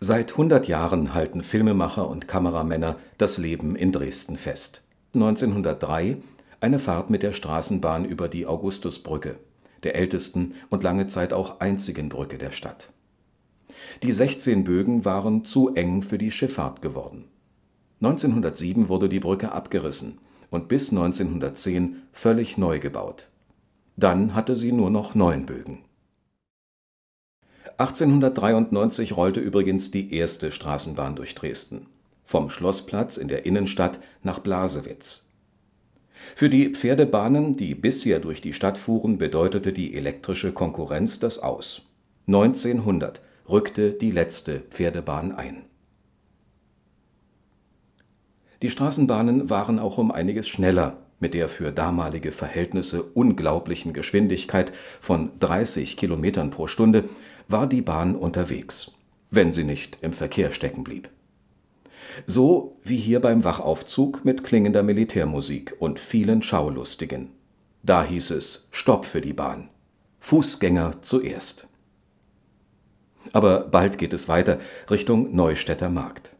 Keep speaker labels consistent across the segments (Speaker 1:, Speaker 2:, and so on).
Speaker 1: Seit 100 Jahren halten Filmemacher und Kameramänner das Leben in Dresden fest. 1903 eine Fahrt mit der Straßenbahn über die Augustusbrücke, der ältesten und lange Zeit auch einzigen Brücke der Stadt. Die 16 Bögen waren zu eng für die Schifffahrt geworden. 1907 wurde die Brücke abgerissen und bis 1910 völlig neu gebaut. Dann hatte sie nur noch neun Bögen. 1893 rollte übrigens die erste Straßenbahn durch Dresden, vom Schlossplatz in der Innenstadt nach Blasewitz. Für die Pferdebahnen, die bisher durch die Stadt fuhren, bedeutete die elektrische Konkurrenz das Aus. 1900 rückte die letzte Pferdebahn ein. Die Straßenbahnen waren auch um einiges schneller, mit der für damalige Verhältnisse unglaublichen Geschwindigkeit von 30 Kilometern pro Stunde war die Bahn unterwegs, wenn sie nicht im Verkehr stecken blieb. So wie hier beim Wachaufzug mit klingender Militärmusik und vielen Schaulustigen. Da hieß es Stopp für die Bahn. Fußgänger zuerst. Aber bald geht es weiter Richtung Neustädter Markt.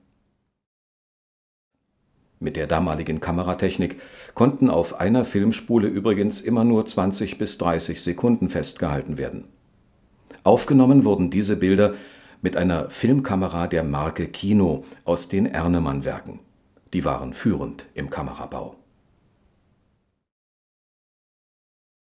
Speaker 1: Mit der damaligen Kameratechnik konnten auf einer Filmspule übrigens immer nur 20 bis 30 Sekunden festgehalten werden. Aufgenommen wurden diese Bilder mit einer Filmkamera der Marke Kino aus den Ernemann-Werken. Die waren führend im Kamerabau